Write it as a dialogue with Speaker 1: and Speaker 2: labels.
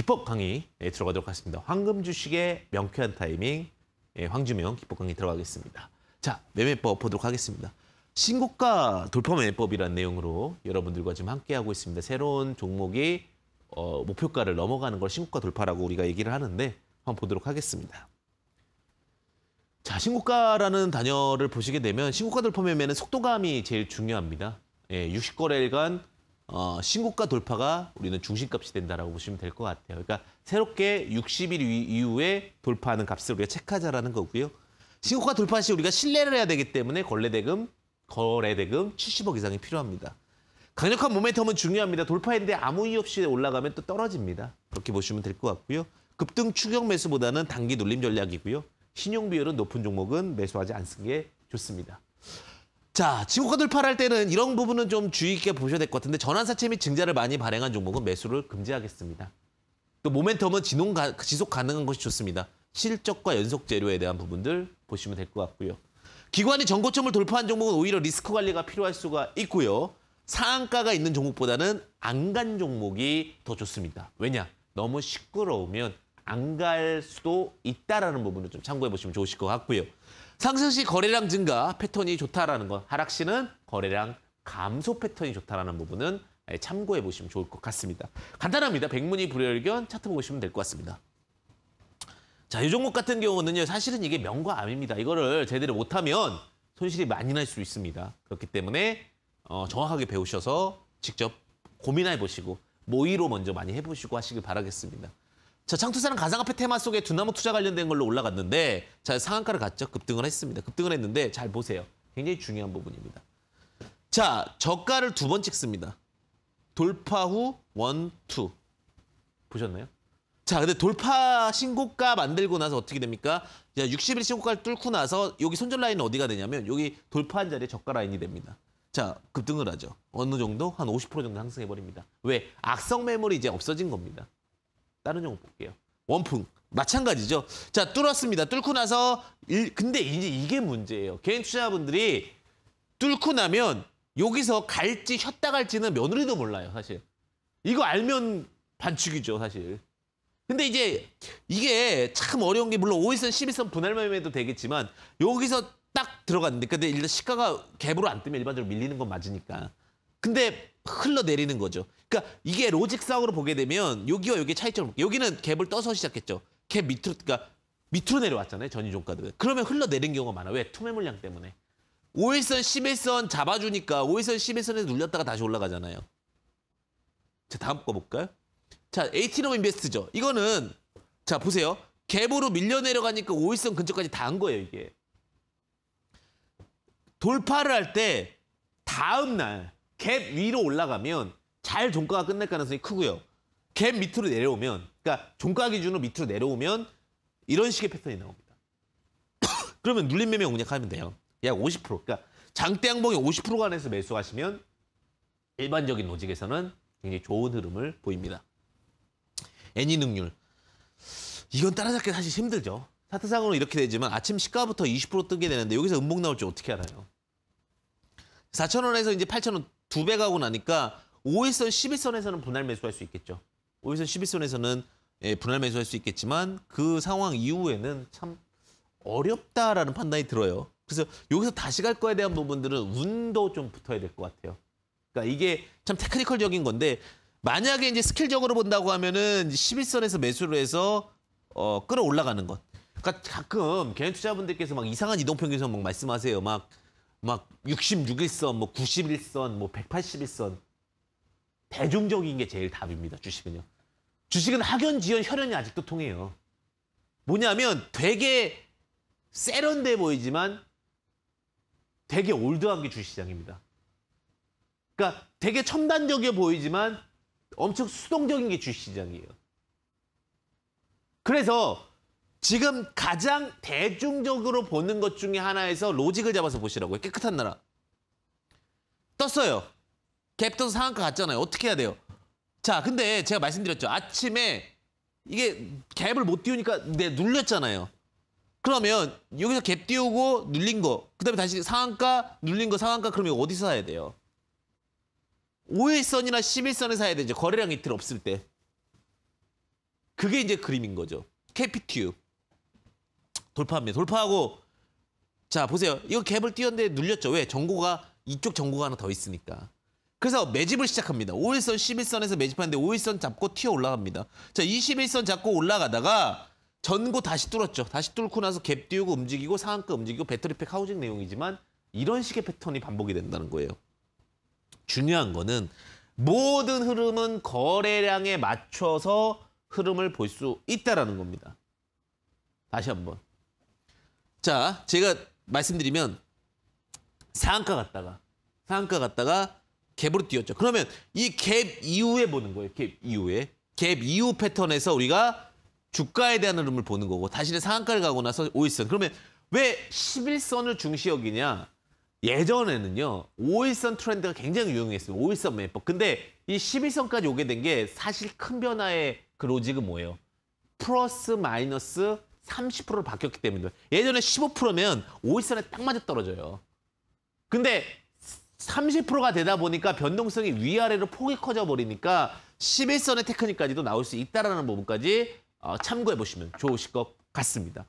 Speaker 1: 기법 강의 에 예, 들어가도록 하겠습니다. 황금 주식의 명쾌한 타이밍 예, 황주명 기법 강의 들어가겠습니다. 자 매매법 보도록 하겠습니다. 신고가 돌파 매매법이라는 내용으로 여러분들과 지금 함께하고 있습니다. 새로운 종목이 어, 목표가를 넘어가는 걸 신고가 돌파라고 우리가 얘기를 하는데 한번 보도록 하겠습니다. 자, 신고가라는 단어를 보시게 되면 신고가 돌파 매매는 속도감이 제일 중요합니다. 예, 60거래일간 어, 신고가 돌파가 우리는 중심값이 된다라고 보시면 될 것 같아요. 그러니까 새롭게 60일 이후에 돌파하는 값을 우리가 체크하자라는 거고요. 신고가 돌파 시 우리가 신뢰를 해야 되기 때문에 거래대금, 거래대금 70억 이상이 필요합니다. 강력한 모멘텀은 중요합니다. 돌파했는데 아무 이유 없이 올라가면 또 떨어집니다. 그렇게 보시면 될 것 같고요. 급등 추격 매수보다는 단기 놀림 전략이고요. 신용 비율은 높은 종목은 매수하지 않는 게 좋습니다. 자, 지고가들 팔할 때는 이런 부분은 좀 주의 있게 보셔야 될 것 같은데 전환사채 및 증자를 많이 발행한 종목은 매수를 금지하겠습니다. 또 모멘텀은 진홍 가, 지속 가능한 것이 좋습니다. 실적과 연속 재료에 대한 부분들 보시면 될 것 같고요. 기관이 전고점을 돌파한 종목은 오히려 리스크 관리가 필요할 수가 있고요. 상한가가 있는 종목보다는 안 간 종목이 더 좋습니다. 왜냐? 너무 시끄러우면 안 갈 수도 있다라는 부분을 좀 참고해 보시면 좋으실 것 같고요. 상승시 거래량 증가 패턴이 좋다라는 것, 하락시는 거래량 감소 패턴이 좋다라는 부분은 참고해 보시면 좋을 것 같습니다. 간단합니다. 백문이 불여일견 차트 보시면 될 것 같습니다. 자, 이 종목 같은 경우는요. 사실은 이게 명과 암입니다. 이거를 제대로 못하면 손실이 많이 날 수 있습니다. 그렇기 때문에 어, 정확하게 배우셔서 직접 고민해 보시고 모의로 먼저 많이 해보시고 하시길 바라겠습니다. 자, 창투사는 가상화폐 테마 속에 두나무 투자 관련된 걸로 올라갔는데 자 상한가를 갔죠. 급등을 했습니다. 급등을 했는데 잘 보세요. 굉장히 중요한 부분입니다. 자 저가를 두 번 찍습니다. 돌파 후 원, 투. 보셨나요? 자, 근데 돌파 신고가 만들고 나서 어떻게 됩니까? 자, 60일 신고가를 뚫고 나서 여기 손절 라인은 어디가 되냐면 여기 돌파한 자리에 저가 라인이 됩니다. 자, 급등을 하죠. 어느 정도? 한 50% 정도 상승해버립니다. 왜? 악성 매물이 이제 없어진 겁니다. 다른 종목 볼게요. 원풍. 마찬가지죠. 자, 뚫었습니다. 뚫고 나서 일, 근데 이제 이게 문제예요. 개인 투자자분들이 뚫고 나면 여기서 갈지 쉬었다 갈지는 며느리도 몰라요, 사실. 이거 알면 반칙이죠, 사실. 근데 이제 이게 참 어려운 게 물론 5일선, 11선 분할 매매도 되겠지만 여기서 딱 들어갔는데 근데 그러니까 일단 시가가 갭으로 안 뜨면 일반적으로 밀리는 건 맞으니까. 근데 흘러내리는 거죠. 그러니까 이게 로직상으로 보게 되면 여기와 여기 차이점을 볼게요. 여기는 갭을 떠서 시작했죠. 갭 밑으로 그러니까 밑으로 내려왔잖아요. 전이 종가들은. 그러면 흘러내린 경우가 많아. 왜? 투매 물량 때문에. 5일선, 11선 잡아주니까 5일선, 11선에서 눌렸다가 다시 올라가잖아요. 자, 다음 거 볼까요? 자, 에이티넘 인베스트죠. 이거는 자, 보세요. 갭으로 밀려 내려가니까 5일선 근처까지 다 한 거예요, 이게. 돌파를 할 때 다음 날갭 위로 올라가면 잘 종가가 끝날 가능성이 크고요. 갭 밑으로 내려오면 그러니까 종가 기준으로 밑으로 내려오면 이런 식의 패턴이 나옵니다. 그러면 눌림 매매 공략하면 돼요. 약 50%. 그러니까 장대 양봉이 50%가 안에서 매수하시면 일반적인 로직에서는 굉장히 좋은 흐름을 보입니다. 애니 능률. 이건 따라잡기 사실 힘들죠. 차트상으로 이렇게 되지만 아침 시가부터 20% 뜨게 되는데 여기서 음봉 나올 줄 어떻게 알아요? 4,000원에서 이제 8,000원 두배 가고 나니까 5일선, 11선에서는 분할 매수할 수 있겠죠. 5일선, 11선에서는 예, 분할 매수할 수 있겠지만 그 상황 이후에는 참 어렵다라는 판단이 들어요. 그래서 여기서 다시 갈 거에 대한 부분들은 운도 좀 붙어야 될 것 같아요. 그러니까 이게 참 테크니컬적인 건데 만약에 이제 스킬적으로 본다고 하면은 11선에서 매수를 해서 어, 끌어 올라가는 것. 그러니까 가끔 개인 투자분들께서 막 이상한 이동 평균선 막 말씀하세요. 막막 66일선, 뭐 91일선, 뭐 181일선 대중적인 게 제일 답입니다. 주식은요. 주식은 학연, 지연, 혈연이 아직도 통해요. 뭐냐면 되게 세련돼 보이지만 되게 올드한 게 주식시장입니다. 그러니까 되게 첨단적이어 보이지만 엄청 수동적인 게 주식시장이에요. 그래서 지금 가장 대중적으로 보는 것 중에 하나에서 로직을 잡아서 보시라고요. 깨끗한 나라. 떴어요. 갭 떠서 상한가 갔잖아요. 어떻게 해야 돼요? 자, 근데 제가 말씀드렸죠. 아침에 이게 갭을 못 띄우니까 내 네, 눌렸잖아요. 그러면 여기서 갭 띄우고 눌린 거, 그 다음에 다시 상한가, 눌린 거, 상한가 그러면 어디서 사야 돼요? 5일선이나 11선에 사야 되죠. 거래량 이틀 없을 때. 그게 이제 그림인 거죠. 캐피튜. 돌파합니다. 돌파하고 자 보세요. 이거 갭을 띄웠는데 눌렸죠. 왜? 정고가 이쪽 정고가 하나 더 있으니까. 그래서 매집을 시작합니다. 5일선 11선에서 매집하는데 5일선 잡고 튀어 올라갑니다. 자 21선 잡고 올라가다가 전고 다시 뚫었죠. 다시 뚫고 나서 갭 띄우고 움직이고 상한가 움직이고 배터리팩 하우징 내용이지만 이런 식의 패턴이 반복이 된다는 거예요. 중요한 거는 모든 흐름은 거래량에 맞춰서 흐름을 볼 수 있다라는 겁니다. 다시 한번. 자, 제가 말씀드리면 상한가 갔다가 상한가 갔다가 갭으로 뛰었죠. 그러면 이 갭 이후에 보는 거예요. 갭 이후에. 갭 이후 패턴에서 우리가 주가에 대한 흐름을 보는 거고 다시는 상한가를 가고 나서 5일선. 그러면 왜 11선을 중시 여기냐? 예전에는요. 5일선 트렌드가 굉장히 유용했어요 5일선 매법. 근데 이 11선까지 오게 된 게 사실 큰 변화의 그 로직은 뭐예요? 플러스 마이너스 30%로 바뀌었기 때문에 예전에 15%면 5일선에 딱 맞아 떨어져요. 근데 30%가 되다 보니까 변동성이 위아래로 폭이 커져 버리니까 11선의 테크닉까지도 나올 수 있다라는 부분까지 어, 참고해 보시면 좋으실 것 같습니다.